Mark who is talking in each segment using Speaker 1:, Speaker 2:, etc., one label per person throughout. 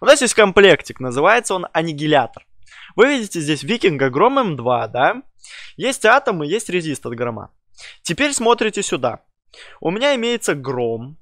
Speaker 1: У нас есть комплектик, называется он аннигилятор. Вы видите здесь викинга гром М2, да? Есть атом и есть резист от грома. Теперь смотрите сюда. У меня имеется гром,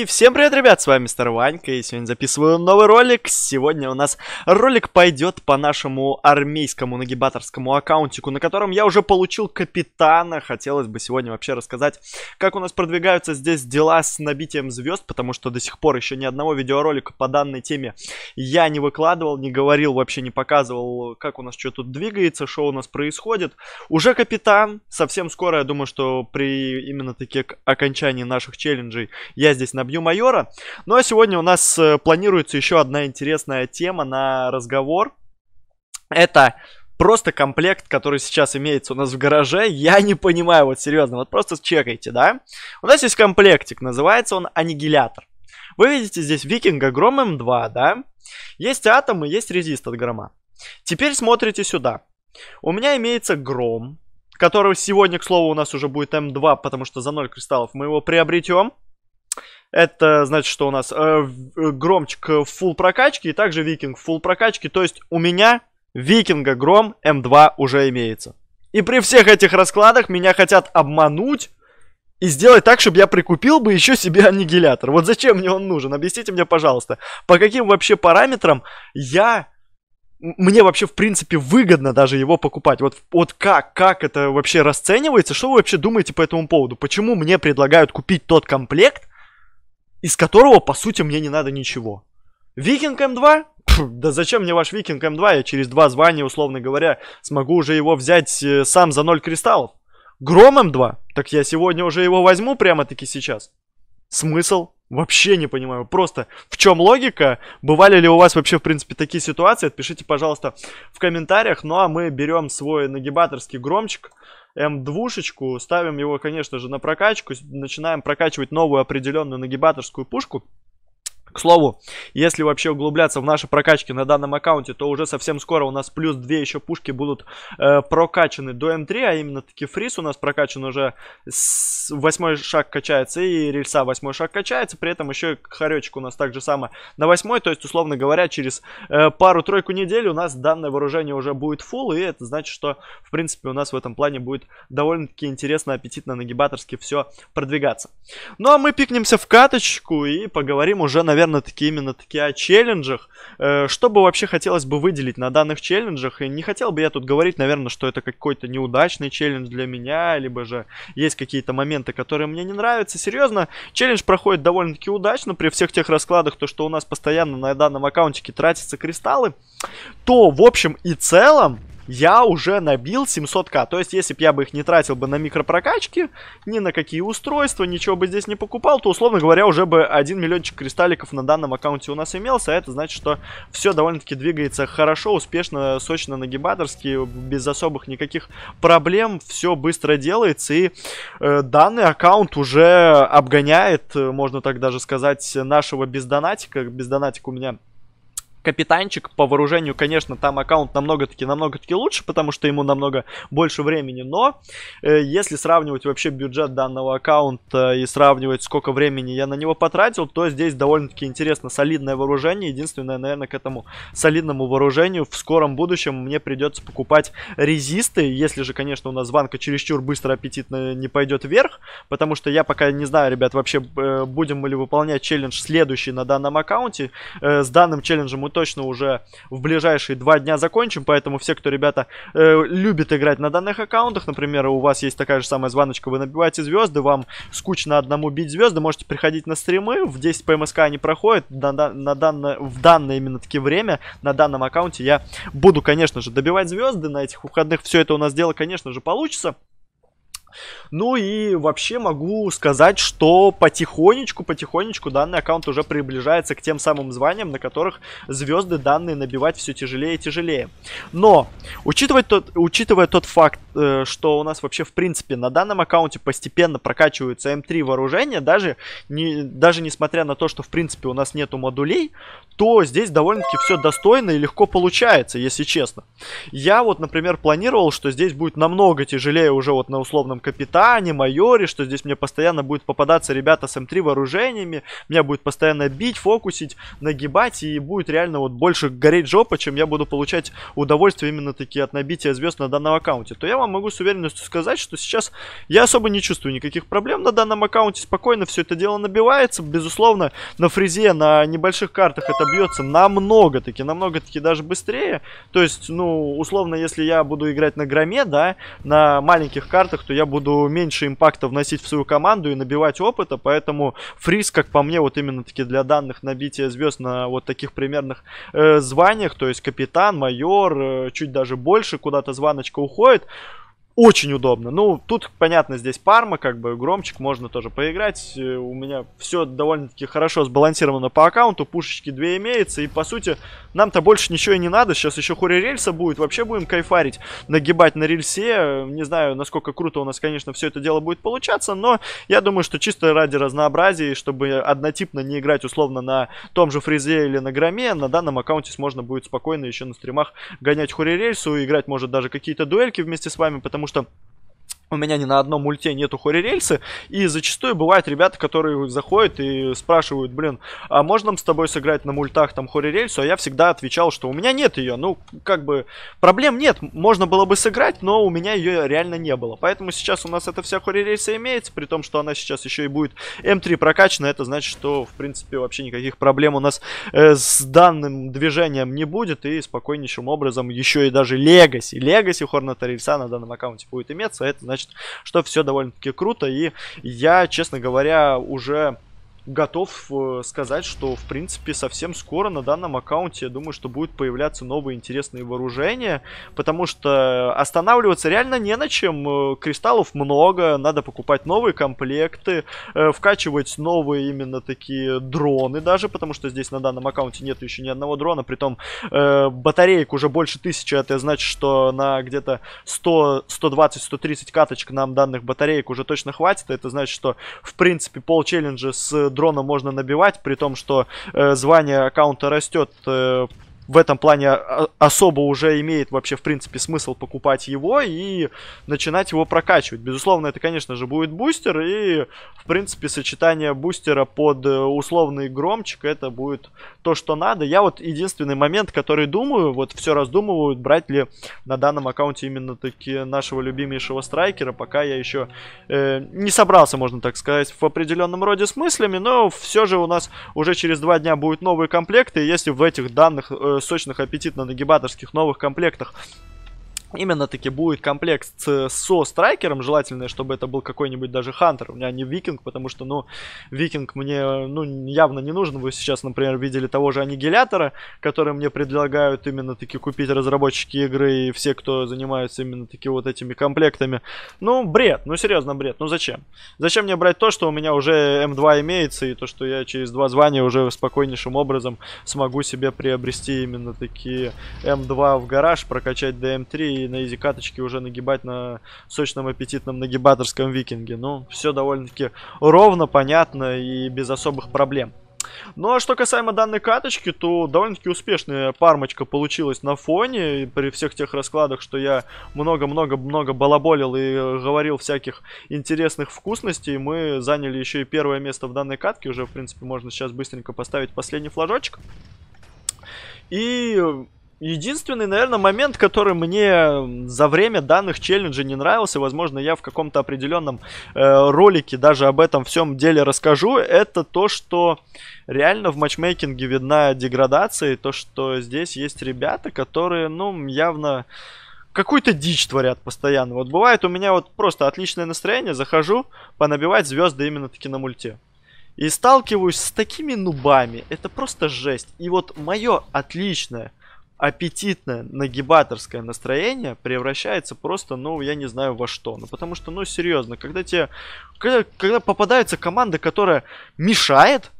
Speaker 1: И всем привет, ребят, с вами Мистер Ванька, и сегодня записываю новый ролик. Сегодня у нас ролик пойдет по нашему армейскому нагибаторскому аккаунтику, на котором я уже получил капитана. Хотелось бы сегодня вообще рассказать, как у нас продвигаются здесь дела с набитием звезд, потому что до сих пор еще ни одного видеоролика по данной теме я не выкладывал, не говорил, вообще не показывал, как у нас что тут двигается, что у нас происходит. Уже капитан, совсем скоро, я думаю, что при именно таких окончании наших челленджей я здесь набью собью майора. Ну а сегодня у нас э, планируется еще одна интересная тема на разговор. Это просто комплект, который сейчас имеется у нас в гараже, я не понимаю, вот серьезно, вот просто чекайте, да? У нас есть комплектик, называется он аннигилятор. Вы видите здесь викинга гром М2, да? Есть атомы, есть резист от грома. Теперь смотрите сюда. У меня имеется гром, который сегодня, к слову, у нас уже будет М2, потому что за 0 кристаллов мы его приобретем. Это значит, что у нас э, Громчик в фул э, и также Викинг full прокачки. То есть у меня Викинга Гром М2 эм уже имеется. И при всех этих раскладах меня хотят обмануть и сделать так, чтобы я прикупил бы еще себе аннигилятор. Вот зачем мне он нужен? Объясните мне, пожалуйста, по каким вообще параметрам я... Мне вообще, в принципе, выгодно даже его покупать. Вот, вот как, как это вообще расценивается? Что вы вообще думаете по этому поводу? Почему мне предлагают купить тот комплект, из которого, по сути, мне не надо ничего. Викинг М2? да зачем мне ваш Викинг М2? Я через два звания, условно говоря, смогу уже его взять э, сам за 0 кристаллов. Гром М2? Так я сегодня уже его возьму прямо-таки сейчас. Смысл? Вообще не понимаю. Просто в чем логика? Бывали ли у вас вообще, в принципе, такие ситуации? Отпишите, пожалуйста, в комментариях. Ну а мы берем свой нагибаторский громчик. М2, ставим его, конечно же, на прокачку, начинаем прокачивать новую определенную нагибаторскую пушку. К слову, если вообще углубляться в наши прокачки на данном аккаунте, то уже совсем скоро у нас плюс 2 еще пушки будут э, прокачаны до М3, а именно таки фриз у нас прокачан уже, с... восьмой шаг качается и рельса восьмой шаг качается, при этом еще хоречек у нас так же само на восьмой, то есть, условно говоря, через э, пару-тройку недель у нас данное вооружение уже будет фул и это значит, что, в принципе, у нас в этом плане будет довольно-таки интересно, аппетитно, нагибаторски все продвигаться. Ну а мы пикнемся в каточку и поговорим уже, наверное, наверное, таки именно таки о челленджах. Э, что бы вообще хотелось бы выделить на данных челленджах? И не хотел бы я тут говорить, наверное, что это какой-то неудачный челлендж для меня, либо же есть какие-то моменты, которые мне не нравятся. Серьезно, челлендж проходит довольно-таки удачно при всех тех раскладах, то, что у нас постоянно на данном аккаунтике тратятся кристаллы. То, в общем и целом, я уже набил 700к. То есть, если бы я бы их не тратил бы на микропрокачки, ни на какие устройства, ничего бы здесь не покупал, то, условно говоря, уже бы 1 миллиончик кристалликов на данном аккаунте у нас имелся. А это значит, что все довольно-таки двигается хорошо, успешно, сочно, нагибаторски, без особых никаких проблем. Все быстро делается, и э, данный аккаунт уже обгоняет, э, можно так даже сказать, нашего бездонатика. Бездонатик у меня капитанчик по вооружению, конечно, там аккаунт намного-таки, намного-таки лучше, потому что ему намного больше времени, но э, если сравнивать вообще бюджет данного аккаунта и сравнивать, сколько времени я на него потратил, то здесь довольно-таки интересно солидное вооружение. Единственное, наверное, к этому солидному вооружению в скором будущем мне придется покупать резисты, если же, конечно, у нас банка чересчур быстро аппетитно не пойдет вверх, потому что я пока не знаю, ребят, вообще э, будем ли выполнять челлендж следующий на данном аккаунте. Э, с данным челленджем точно уже в ближайшие два дня закончим, поэтому все, кто, ребята, э, любит играть на данных аккаунтах, например, у вас есть такая же самая звоночка, вы набиваете звезды, вам скучно одному бить звезды, можете приходить на стримы, в 10 по МСК они проходят, на, на, на данное, в данное именно таки время, на данном аккаунте я буду, конечно же, добивать звезды на этих выходных, все это у нас дело, конечно же, получится. Ну и вообще могу сказать, что потихонечку, потихонечку данный аккаунт уже приближается к тем самым званиям, на которых звезды данные набивать все тяжелее и тяжелее. Но, учитывая тот, учитывая тот факт, э, что у нас вообще в принципе на данном аккаунте постепенно прокачиваются М3 эм вооружения, даже, не, даже несмотря на то, что в принципе у нас нету модулей, то здесь довольно-таки все достойно и легко получается, если честно. Я вот, например, планировал, что здесь будет намного тяжелее уже вот на условном капитане, майоре, что здесь мне постоянно будет попадаться ребята с М3 эм вооружениями, меня будет постоянно бить, фокусить, нагибать, и будет реально вот больше гореть жопа, чем я буду получать удовольствие именно такие от набития звезд на данном аккаунте, то я вам могу с уверенностью сказать, что сейчас я особо не чувствую никаких проблем на данном аккаунте, спокойно все это дело набивается, безусловно, на фрезе на небольших картах это бьется намного-таки, намного-таки даже быстрее, то есть, ну, условно, если я буду играть на громе, да, на маленьких картах, то я буду меньше импакта вносить в свою команду и набивать опыта, поэтому фриз, как по мне, вот именно таки для данных набития звезд на вот таких примерных э, званиях, то есть капитан, майор, э, чуть даже больше, куда-то званочка уходит, очень удобно. Ну, тут, понятно, здесь Парма, как бы громчик, можно тоже поиграть. Э, у меня все довольно-таки хорошо сбалансировано по аккаунту, пушечки две имеется, и, по сути, нам-то больше ничего и не надо. Сейчас еще хуре рельса будет, вообще будем кайфарить, нагибать на рельсе. Не знаю, насколько круто у нас, конечно, все это дело будет получаться, но я думаю, что чисто ради разнообразия, чтобы однотипно не играть, условно, на том же фризе или на громе, на данном аккаунте можно будет спокойно еще на стримах гонять хуре рельсу, играть, может, даже какие-то дуэльки вместе с вами, потому потому что у меня ни на одном мульте нету хорирельсы, и зачастую бывают ребята, которые заходят и спрашивают, блин, а можно с тобой сыграть на мультах там хорирельсу? А я всегда отвечал, что у меня нет ее, ну, как бы, проблем нет, можно было бы сыграть, но у меня ее реально не было. Поэтому сейчас у нас эта вся хорирельса имеется, при том, что она сейчас еще и будет М3 эм прокачана, это значит, что, в принципе, вообще никаких проблем у нас э, с данным движением не будет, и спокойнейшим образом еще и даже Легаси, Легаси Хорната Рельса на данном аккаунте будет иметься, а это значит, значит, что все довольно-таки круто. И я, честно говоря, уже готов э, сказать, что, в принципе, совсем скоро на данном аккаунте, я думаю, что будут появляться новые интересные вооружения, потому что останавливаться реально не на чем, э, кристаллов много, надо покупать новые комплекты, э, вкачивать новые именно такие дроны даже, потому что здесь на данном аккаунте нет еще ни одного дрона, притом батареек уже больше тысячи, это значит, что на где-то 100, 120, 130 каточек нам данных батареек уже точно хватит, это значит, что, в принципе, пол челленджа с дрона можно набивать, при том, что э, звание аккаунта растет э, в этом плане а, особо уже имеет вообще, в принципе, смысл покупать его и начинать его прокачивать. Безусловно, это, конечно же, будет бустер, и, в принципе, сочетание бустера под э, условный громчик, это будет то, что надо. Я вот единственный момент, который думаю, вот все раздумывают, брать ли на данном аккаунте именно таки нашего любимейшего страйкера, пока я еще э, не собрался, можно так сказать, в определенном роде с мыслями, но все же у нас уже через два дня будет новый комплект, и если в этих данных э, сочных, аппетитно-нагибаторских новых комплектах. Именно таки будет комплекс со страйкером, желательно, чтобы это был какой-нибудь даже хантер, у меня не викинг, потому что, ну, викинг мне, ну, явно не нужен, вы сейчас, например, видели того же аннигилятора, который мне предлагают именно таки купить разработчики игры и все, кто занимаются именно таки вот этими комплектами, ну, бред, ну, серьезно, бред, ну, зачем? Зачем мне брать то, что у меня уже М2 эм имеется, и то, что я через два звания уже спокойнейшим образом смогу себе приобрести именно такие М2 эм в гараж, прокачать до М3 эм и на изи каточке уже нагибать на сочном аппетитном нагибаторском викинге. Ну, все довольно-таки ровно, понятно и без особых проблем. Ну а что касаемо данной каточки, то довольно-таки успешная пармочка получилась на фоне. при всех тех раскладах, что я много-много-много балаболил и говорил всяких интересных вкусностей, мы заняли еще и первое место в данной катке. Уже, в принципе, можно сейчас быстренько поставить последний флажочек. И Единственный, наверное, момент, который мне за время данных челленджей не нравился, возможно, я в каком-то определенном э, ролике даже об этом всем деле расскажу, это то, что реально в матчмейкинге видна деградация, и то, что здесь есть ребята, которые, ну, явно какую-то дичь творят постоянно. Вот бывает у меня вот просто отличное настроение, захожу понабивать звезды именно таки на мульте. И сталкиваюсь с такими нубами, это просто жесть. И вот мое отличное аппетитное нагибаторское настроение превращается просто, ну, я не знаю во что. Ну, потому что, ну, серьезно, когда тебе... Когда, когда попадается команда, которая мешает,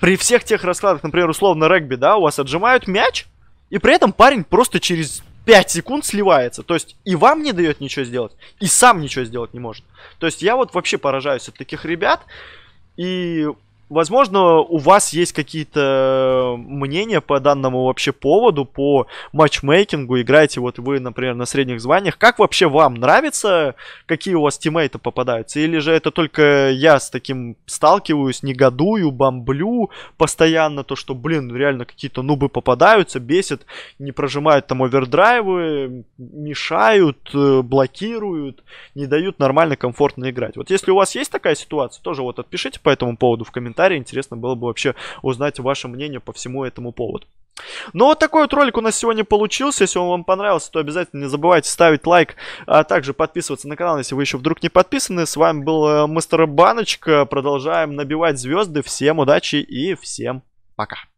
Speaker 1: при всех тех раскладах, например, условно регби, да, у вас отжимают мяч, и при этом парень просто через 5 секунд сливается. То есть и вам не дает ничего сделать, и сам ничего сделать не может. То есть я вот вообще поражаюсь от таких ребят. И Возможно, у вас есть какие-то э, мнения по данному вообще поводу, по матчмейкингу, играете вот вы, например, на средних званиях. Как вообще вам нравится, какие у вас тиммейты попадаются? Или же это только я с таким сталкиваюсь, негодую, бомблю постоянно, то что, блин, реально какие-то нубы попадаются, бесит, не прожимают там овердрайвы, мешают, э, блокируют, не дают нормально, комфортно играть. Вот если у вас есть такая ситуация, тоже вот отпишите по этому поводу в комментариях комментарии. Интересно было бы вообще узнать ваше мнение по всему этому поводу. Ну вот такой вот ролик у нас сегодня получился. Если он вам понравился, то обязательно не забывайте ставить лайк, а также подписываться на канал, если вы еще вдруг не подписаны. С вами был э, Мастер Баночка. Продолжаем набивать звезды. Всем удачи и всем пока.